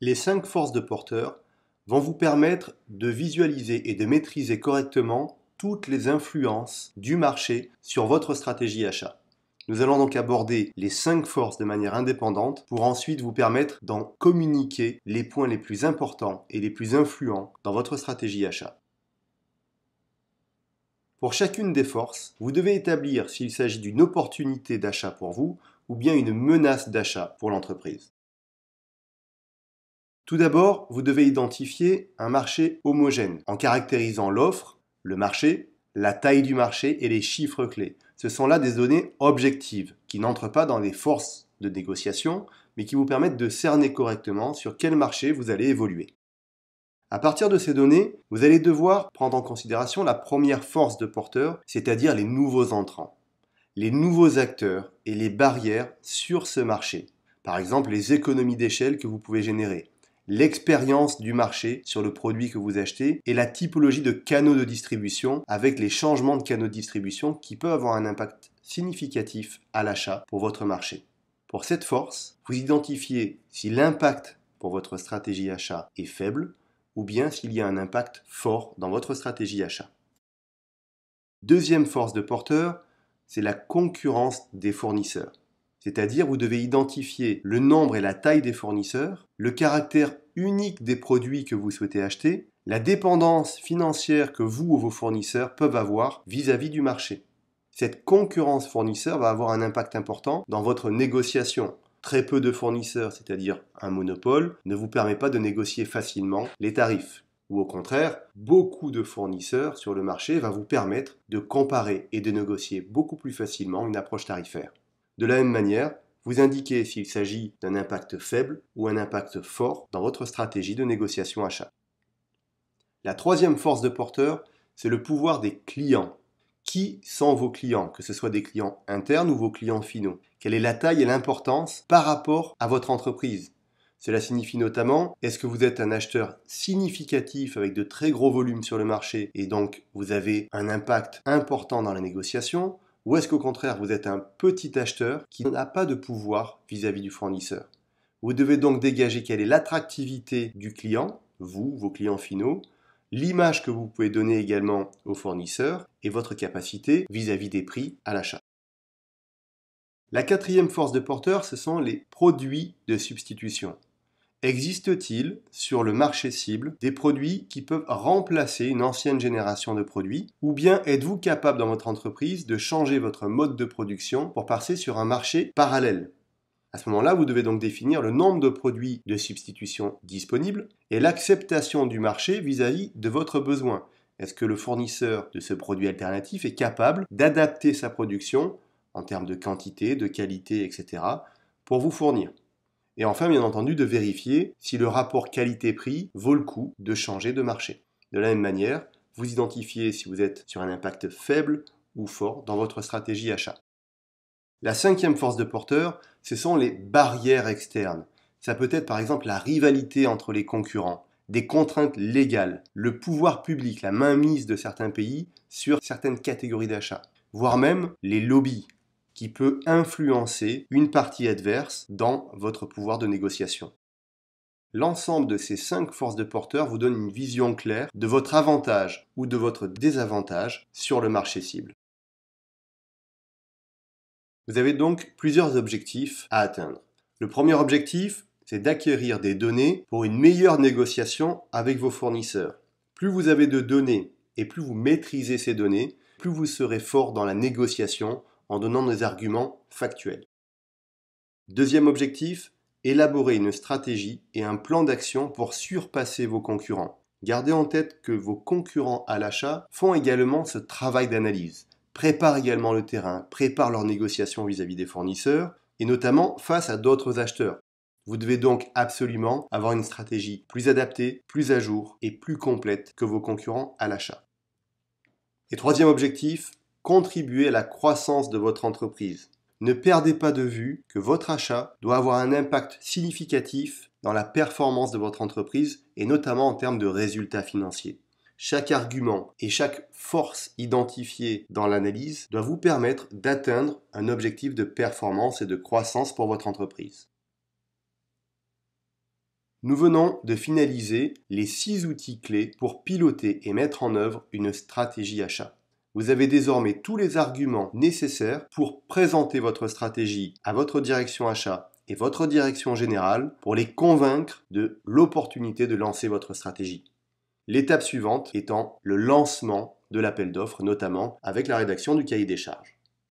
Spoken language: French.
les cinq forces de porteur vont vous permettre de visualiser et de maîtriser correctement toutes les influences du marché sur votre stratégie achat. Nous allons donc aborder les cinq forces de manière indépendante pour ensuite vous permettre d'en communiquer les points les plus importants et les plus influents dans votre stratégie achat. Pour chacune des forces, vous devez établir s'il s'agit d'une opportunité d'achat pour vous ou bien une menace d'achat pour l'entreprise. Tout d'abord, vous devez identifier un marché homogène en caractérisant l'offre, le marché, la taille du marché et les chiffres clés. Ce sont là des données objectives qui n'entrent pas dans les forces de négociation, mais qui vous permettent de cerner correctement sur quel marché vous allez évoluer. À partir de ces données, vous allez devoir prendre en considération la première force de porteur, c'est-à-dire les nouveaux entrants, les nouveaux acteurs et les barrières sur ce marché. Par exemple, les économies d'échelle que vous pouvez générer, l'expérience du marché sur le produit que vous achetez et la typologie de canaux de distribution avec les changements de canaux de distribution qui peuvent avoir un impact significatif à l'achat pour votre marché. Pour cette force, vous identifiez si l'impact pour votre stratégie achat est faible ou bien s'il y a un impact fort dans votre stratégie achat. Deuxième force de porteur, c'est la concurrence des fournisseurs. C'est-à-dire, vous devez identifier le nombre et la taille des fournisseurs, le caractère unique des produits que vous souhaitez acheter, la dépendance financière que vous ou vos fournisseurs peuvent avoir vis-à-vis -vis du marché. Cette concurrence fournisseur va avoir un impact important dans votre négociation. Très peu de fournisseurs, c'est-à-dire un monopole, ne vous permet pas de négocier facilement les tarifs. Ou au contraire, beaucoup de fournisseurs sur le marché va vous permettre de comparer et de négocier beaucoup plus facilement une approche tarifaire. De la même manière, vous indiquez s'il s'agit d'un impact faible ou un impact fort dans votre stratégie de négociation achat. La troisième force de porteur, c'est le pouvoir des clients. Qui sont vos clients, que ce soit des clients internes ou vos clients finaux Quelle est la taille et l'importance par rapport à votre entreprise Cela signifie notamment, est-ce que vous êtes un acheteur significatif avec de très gros volumes sur le marché et donc vous avez un impact important dans la négociation ou est-ce qu'au contraire, vous êtes un petit acheteur qui n'a pas de pouvoir vis-à-vis du fournisseur Vous devez donc dégager quelle est l'attractivité du client, vous, vos clients finaux, l'image que vous pouvez donner également au fournisseur et votre capacité vis à -vis des prix à l'achat. La quatrième force de porteur, ce sont les produits de substitution. Existe-t-il sur le marché cible des produits qui peuvent remplacer une ancienne génération de produits Ou bien êtes-vous capable dans votre entreprise de changer votre mode de production pour passer sur un marché parallèle à ce moment-là, vous devez donc définir le nombre de produits de substitution disponibles et l'acceptation du marché vis-à-vis de votre besoin. Est-ce que le fournisseur de ce produit alternatif est capable d'adapter sa production en termes de quantité, de qualité, etc., pour vous fournir et enfin, bien entendu, de vérifier si le rapport qualité-prix vaut le coup de changer de marché. De la même manière, vous identifiez si vous êtes sur un impact faible ou fort dans votre stratégie achat. La cinquième force de porteur, ce sont les barrières externes. Ça peut être par exemple la rivalité entre les concurrents, des contraintes légales, le pouvoir public, la mainmise de certains pays sur certaines catégories d'achat, voire même les lobbies, qui peut influencer une partie adverse dans votre pouvoir de négociation. L'ensemble de ces cinq forces de porteur vous donne une vision claire de votre avantage ou de votre désavantage sur le marché cible. Vous avez donc plusieurs objectifs à atteindre. Le premier objectif, c'est d'acquérir des données pour une meilleure négociation avec vos fournisseurs. Plus vous avez de données et plus vous maîtrisez ces données, plus vous serez fort dans la négociation en donnant des arguments factuels. Deuxième objectif, élaborer une stratégie et un plan d'action pour surpasser vos concurrents. Gardez en tête que vos concurrents à l'achat font également ce travail d'analyse, préparent également le terrain, préparent leurs négociations vis-à-vis des fournisseurs, et notamment face à d'autres acheteurs. Vous devez donc absolument avoir une stratégie plus adaptée, plus à jour et plus complète que vos concurrents à l'achat. Et troisième objectif, contribuer à la croissance de votre entreprise. Ne perdez pas de vue que votre achat doit avoir un impact significatif dans la performance de votre entreprise et notamment en termes de résultats financiers. Chaque argument et chaque force identifiée dans l'analyse doit vous permettre d'atteindre un objectif de performance et de croissance pour votre entreprise. Nous venons de finaliser les six outils clés pour piloter et mettre en œuvre une stratégie achat. Vous avez désormais tous les arguments nécessaires pour présenter votre stratégie à votre direction achat et votre direction générale pour les convaincre de l'opportunité de lancer votre stratégie. L'étape suivante étant le lancement de l'appel d'offres, notamment avec la rédaction du cahier des charges.